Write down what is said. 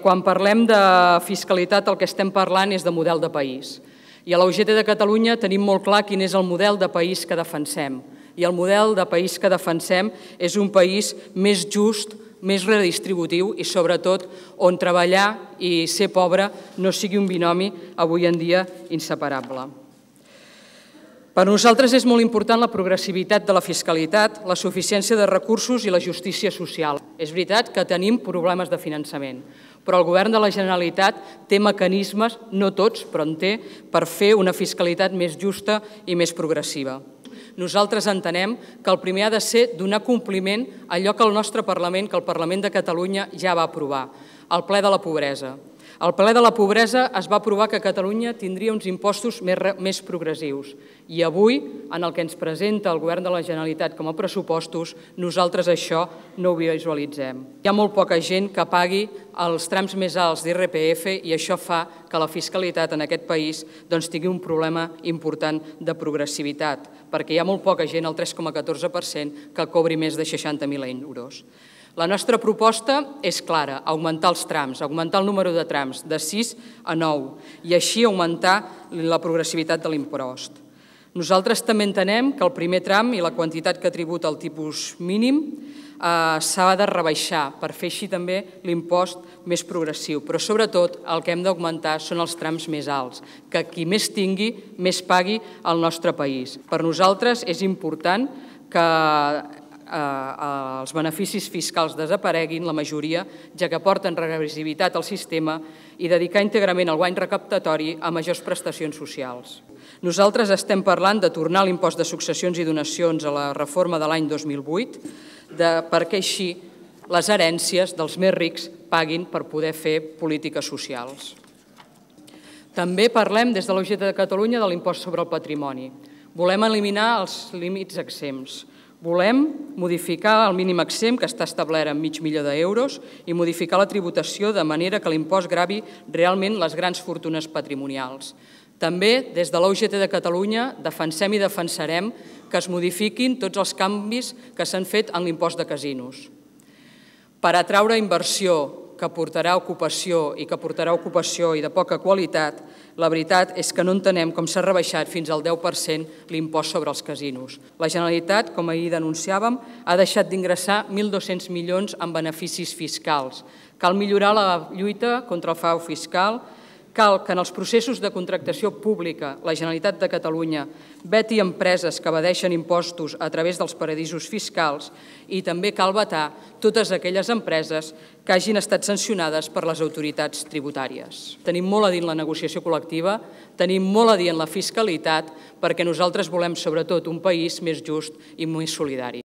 Quan parlem de fiscalitat el que estem parlant és de model de país. I a la UGT de Catalunya tenim molt clar quin és el model de país que defensem. I el model de país que defensem és un país més just, més redistributiu i, sobretot, on treballar i ser pobre no sigui un binomi avui en dia inseparable. Per nosaltres és molt important la progressivitat de la fiscalitat, la suficiència de recursos i la justícia social. És veritat que tenim problemes de finançament, però el govern de la Generalitat té mecanismes, no tots, però en té, per fer una fiscalitat més justa i més progressiva. Nosaltres entenem que el primer ha de ser donar compliment a allò que el nostre Parlament, que el Parlament de Catalunya ja va aprovar, el ple de la pobresa. Al ple de la pobresa es va provar que Catalunya tindria uns impostos més, més progressius i avui, en el que ens presenta el Govern de la Generalitat com a pressupostos, nosaltres això no ho visualitzem. Hi ha molt poca gent que pagui els trams més alts d'IRPF i això fa que la fiscalitat en aquest país doncs, tingui un problema important de progressivitat, perquè hi ha molt poca gent, el 3,14%, que cobri més de 60.000 euros. La nostra proposta és clara, augmentar els trams, augmentar el número de trams de 6 a 9 i així augmentar la progressivitat de l'impost. Nosaltres també entenem que el primer tram i la quantitat que tributa el tipus mínim eh, s'ha de rebaixar per fer així també l'impost més progressiu. Però sobretot el que hem d'augmentar són els trams més alts, que qui més tingui més pagui al nostre país. Per nosaltres és important que Eh, els beneficis fiscals desapareguin, la majoria, ja que porten regressivitat al sistema i dedicar íntegrament el guany recaptatori a majors prestacions socials. Nosaltres estem parlant de tornar l'impost de successions i donacions a la reforma de l'any 2008, de, perquè així les herències dels més rics paguin per poder fer polítiques socials. També parlem des de l'Ogeta de Catalunya de l'impost sobre el patrimoni. Volem eliminar els límits exempts, Volem modificar el mínim exempt que està establert en mig milió d'euros i modificar la tributació de manera que l'impost gravi realment les grans fortunes patrimonials. També, des de l'UGT de Catalunya, defensem i defensarem que es modifiquin tots els canvis que s'han fet en l'impost de casinos. Per atraure inversió que portarà ocupació i que portarà ocupació i de poca qualitat, la veritat és que no entenem com s'ha rebaixat fins al 10% l'impost sobre els casinos. La Generalitat, com ahir denunciàvem, ha deixat d'ingressar 1.200 milions en beneficis fiscals. Cal millorar la lluita contra el frau fiscal, Cal que en els processos de contractació pública la Generalitat de Catalunya veti empreses que abadeixen impostos a través dels paradisos fiscals i també cal vetar totes aquelles empreses que hagin estat sancionades per les autoritats tributàries. Tenim molt a dir en la negociació col·lectiva, tenim molt a dir en la fiscalitat, perquè nosaltres volem sobretot un país més just i més solidari.